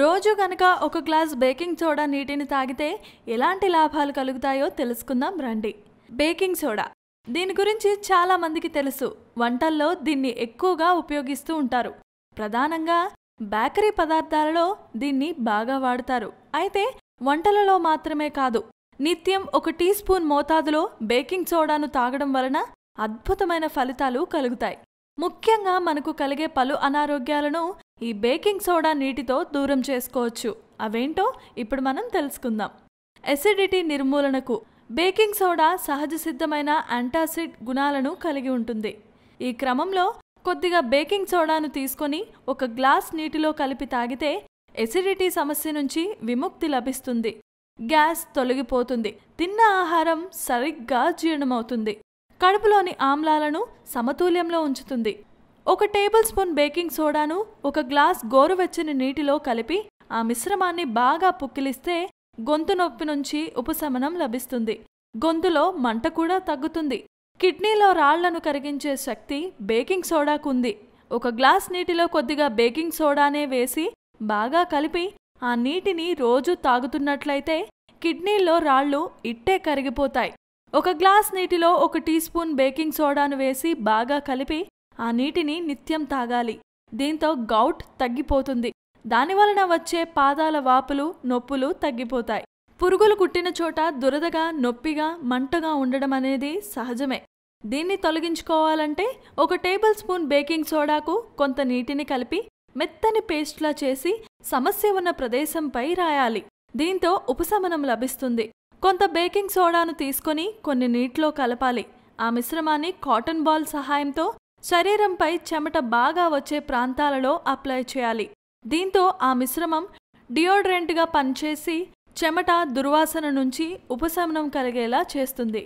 రోజు గనక ఒక గ్లాస్ బేకింగ్ సోడా నీటిని తాగితే ఎలాంటి లాభాలు కలుగుతాయో తెలుసుకుందాం రండి బేకింగ్ సోడా దీని గురించి చాలామందికి తెలుసు వంటల్లో దీన్ని ఎక్కువగా ఉపయోగిస్తూ ఉంటారు ప్రధానంగా బేకరీ పదార్థాలలో దీన్ని బాగా వాడతారు అయితే వంటలలో మాత్రమే కాదు నిత్యం ఒక టీ స్పూన్ మోతాదులో బేకింగ్ సోడాను తాగడం వలన అద్భుతమైన ఫలితాలు కలుగుతాయి ముఖ్యంగా మనకు కలిగే పలు అనారోగ్యాలను ఈ బేకింగ్ సోడా నీటితో దూరం చేసుకోవచ్చు అవేంటో ఇప్పుడు మనం తెలుసుకుందాం ఎసిడిటీ నిర్మూలనకు బేకింగ్ సోడా సహజ సిద్ధమైన యాంటాసిడ్ గుణాలను కలిగి ఉంటుంది ఈ క్రమంలో కొద్దిగా బేకింగ్ సోడాను తీసుకొని ఒక గ్లాస్ నీటిలో కలిపి తాగితే ఎసిడిటీ సమస్య నుంచి విముక్తి లభిస్తుంది గ్యాస్ తొలగిపోతుంది తిన్న ఆహారం సరిగ్గా జీర్ణమవుతుంది కడుపులోని ఆమ్లాలను సమతుల్యంలో ఉంచుతుంది ఒక టేబుల్ స్పూన్ బేకింగ్ సోడాను ఒక గ్లాస్ గోరువెచ్చని నీటిలో కలిపి ఆ మిశ్రమాన్ని బాగా పుక్కిలిస్తే గొంతు నొప్పి నుంచి ఉపశమనం లభిస్తుంది గొంతులో మంట కూడా తగ్గుతుంది కిడ్నీలో రాళ్లను కరిగించే శక్తి బేకింగ్ సోడాకు ఉంది ఒక గ్లాస్ నీటిలో కొద్దిగా బేకింగ్ సోడానే వేసి బాగా కలిపి ఆ నీటిని రోజు తాగుతున్నట్లయితే కిడ్నీల్లో రాళ్ళు ఇట్టే కరిగిపోతాయి ఒక గ్లాస్ నీటిలో ఒక టీ స్పూన్ బేకింగ్ సోడాను వేసి బాగా కలిపి ఆ నీటిని నిత్యం తాగాలి దీంతో గౌట్ తగ్గిపోతుంది దానివలన వచ్చే పాదాల వాపులు నొప్పులు తగ్గిపోతాయి పురుగులు కుట్టిన చోట దురదగా నొప్పిగా మంటగా ఉండడం అనేది సహజమే దీన్ని తొలగించుకోవాలంటే ఒక టేబుల్ స్పూన్ బేకింగ్ సోడాకు కొంత నీటిని కలిపి మెత్తని పేస్ట్లా చేసి సమస్య ఉన్న ప్రదేశంపై రాయాలి దీంతో ఉపశమనం లభిస్తుంది కొంత బేకింగ్ సోడాను తీసుకొని కొన్ని నీటిలో కలపాలి ఆ మిశ్రమాన్ని కాటన్ బాల్ సహాయంతో శరీరంపై చెమట బాగా వచ్చే ప్రాంతాలలో అప్లై చేయాలి దీంతో ఆ మిశ్రమం డియోడ్రెంట్గా పనిచేసి చెమట దుర్వాసన నుంచి ఉపశమనం కలిగేలా చేస్తుంది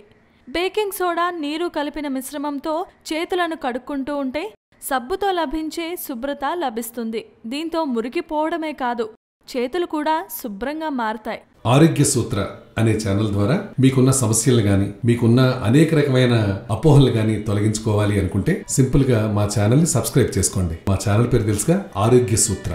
బేకింగ్ సోడా నీరు కలిపిన మిశ్రమంతో చేతులను కడుక్కుంటూ ఉంటే సబ్బుతో లభించే శుభ్రత లభిస్తుంది దీంతో మురికిపోవడమే కాదు చేతులు కూడా శుభ్రంగా మారతాయి ఆరోగ్య సూత్ర అనే ఛానల్ ద్వారా మీకున్న సమస్యలు గాని మీకున్న అనేక రకమైన అపోహలు గాని తొలగించుకోవాలి అనుకుంటే సింపుల్ గా మా ఛానల్ ని సబ్స్క్రైబ్ చేసుకోండి మా ఛానల్ పేరు తెలుసుగా ఆరోగ్య సూత్ర